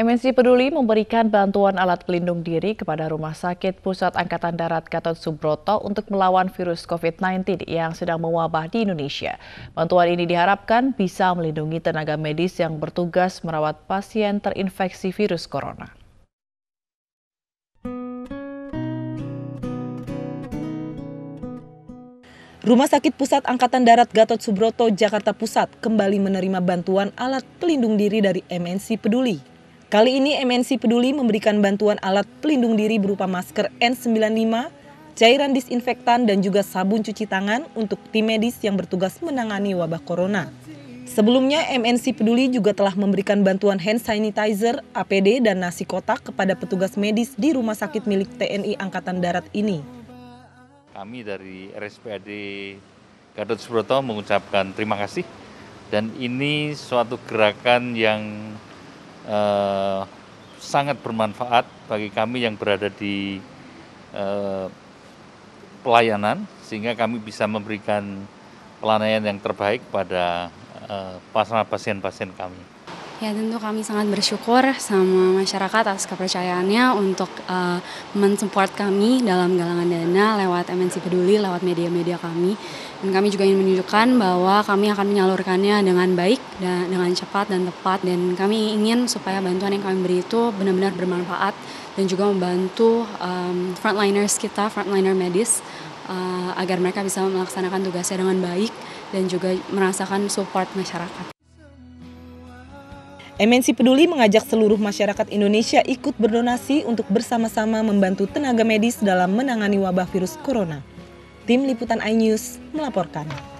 MNC Peduli memberikan bantuan alat pelindung diri kepada Rumah Sakit Pusat Angkatan Darat Gatot Subroto untuk melawan virus COVID-19 yang sedang mewabah di Indonesia. Bantuan ini diharapkan bisa melindungi tenaga medis yang bertugas merawat pasien terinfeksi virus corona. Rumah Sakit Pusat Angkatan Darat Gatot Subroto, Jakarta Pusat kembali menerima bantuan alat pelindung diri dari MNC Peduli. Kali ini MNC Peduli memberikan bantuan alat pelindung diri berupa masker N95, cairan disinfektan dan juga sabun cuci tangan untuk tim medis yang bertugas menangani wabah corona. Sebelumnya, MNC Peduli juga telah memberikan bantuan hand sanitizer, APD, dan nasi kotak kepada petugas medis di rumah sakit milik TNI Angkatan Darat ini. Kami dari RSPAD Gatot Subroto mengucapkan terima kasih dan ini suatu gerakan yang eh, sangat bermanfaat bagi kami yang berada di eh, pelayanan sehingga kami bisa memberikan pelayanan yang terbaik pada eh, pasien-pasien kami. Ya tentu kami sangat bersyukur sama masyarakat atas kepercayaannya untuk uh, mensupport kami dalam galangan dana lewat MNC Peduli, lewat media-media kami. Dan kami juga ingin menunjukkan bahwa kami akan menyalurkannya dengan baik, dan dengan cepat dan tepat. Dan kami ingin supaya bantuan yang kami beri itu benar-benar bermanfaat dan juga membantu um, frontliners kita, frontliner medis, uh, agar mereka bisa melaksanakan tugasnya dengan baik dan juga merasakan support masyarakat. MNC Peduli mengajak seluruh masyarakat Indonesia ikut berdonasi untuk bersama-sama membantu tenaga medis dalam menangani wabah virus corona. Tim Liputan iNews melaporkan.